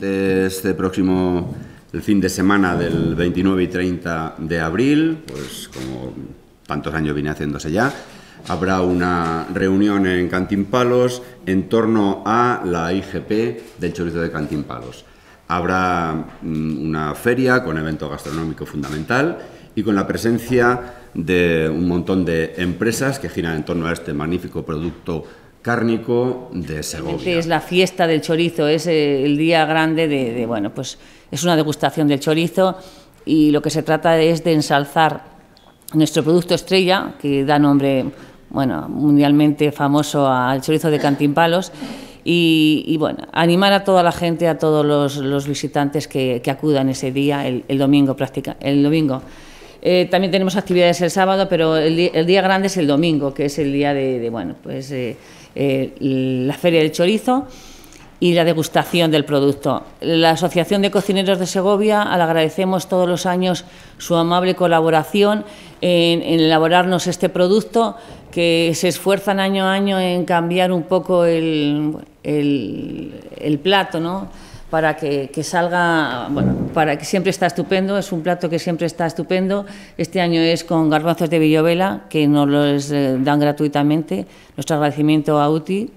Este próximo el fin de semana del 29 y 30 de abril, pues como tantos años viene haciéndose ya, habrá una reunión en Cantimpalos en torno a la IGP del chorizo de Cantimpalos. Habrá mm, una feria con evento gastronómico fundamental y con la presencia de un montón de empresas que giran en torno a este magnífico producto cárnico de Segovia. es la fiesta del chorizo, es eh, el día grande de, bueno, pues es una degustación del chorizo y lo que se trata es de ensalzar nuestro producto estrella, que da nombre, bueno, mundialmente famoso al chorizo de Cantimpalos. Y, y, bueno, animar a toda la gente, a todos los, visitantes que, acudan ese día, el, domingo práctica, el domingo. Eh, también tenemos actividades el sábado, pero el, día grande es el domingo, que es el día de, bueno, pues eh, eh, la Feria del Chorizo y la degustación del producto. La Asociación de Cocineros de Segovia le agradecemos todos los años su amable colaboración en, elaborarnos este producto, que se esfuerzan año a año en cambiar un poco el, el, el plato, ¿no? para que, salga, bueno, para que siempre está estupendo, es un plato que siempre está estupendo. Este año es con garbanzos de Villovela, que nos los eh, dan gratuitamente. Nuestro agradecimiento a UTI.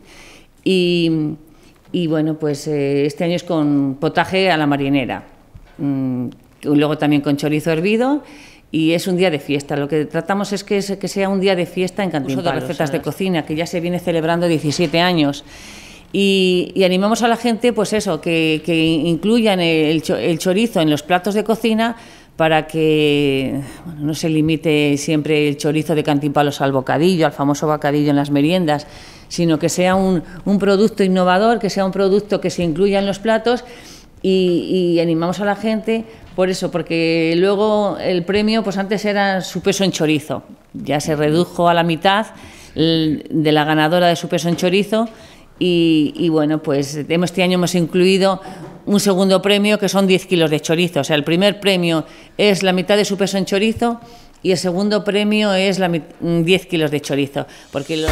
Y, bueno, pues eh, este año es con potaje a la marinera. Mm, luego también con chorizo hervido y es un día de fiesta. Lo que tratamos es que, sea un día de fiesta en Cantimpalos. de recetas de cocina, que ya se viene celebrando 17 años. Y, animamos a la gente, pues eso, que, incluyan el, chorizo en los platos de cocina para que no se limite siempre el chorizo de cantimpalos al bocadillo, al famoso bocadillo en las meriendas, sino que sea un, producto innovador, que sea un producto que se incluya en los platos y, y, animamos a la gente por eso, porque luego el premio, pues antes era su peso en chorizo, ya se redujo a la mitad de la ganadora de su peso en chorizo y, bueno, pues este año hemos incluido un segundo premio que son 10 kilos de chorizo. O sea, el primer premio es la mitad de su peso en chorizo y el segundo premio es la 10 mm, kilos de chorizo. Porque